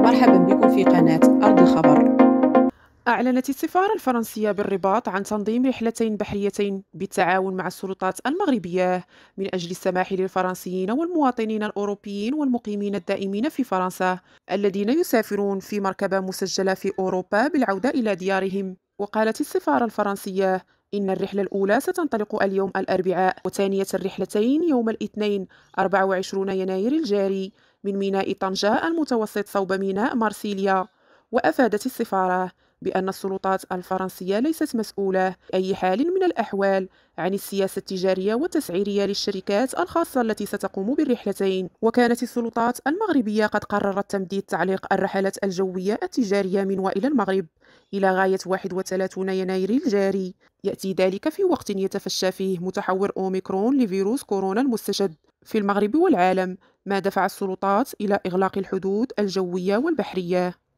مرحبا بكم في قناة أرض الخبر أعلنت السفارة الفرنسية بالرباط عن تنظيم رحلتين بحريتين بالتعاون مع السلطات المغربية من أجل السماح للفرنسيين والمواطنين الأوروبيين والمقيمين الدائمين في فرنسا الذين يسافرون في مركبة مسجلة في أوروبا بالعودة إلى ديارهم وقالت السفارة الفرنسية إن الرحلة الأولى ستنطلق اليوم الأربعاء وثانية الرحلتين يوم الاثنين 24 يناير الجاري من ميناء طنجة المتوسط صوب ميناء مارسيليا وأفادت السفارة بأن السلطات الفرنسية ليست مسؤولة أي حال من الأحوال عن السياسة التجارية والتسعيرية للشركات الخاصة التي ستقوم بالرحلتين وكانت السلطات المغربية قد قررت تمديد تعليق الرحلات الجوية التجارية من وإلى المغرب إلى غاية 31 يناير الجاري يأتي ذلك في وقت يتفشى فيه متحور أوميكرون لفيروس كورونا المستشد في المغرب والعالم ما دفع السلطات إلى إغلاق الحدود الجوية والبحرية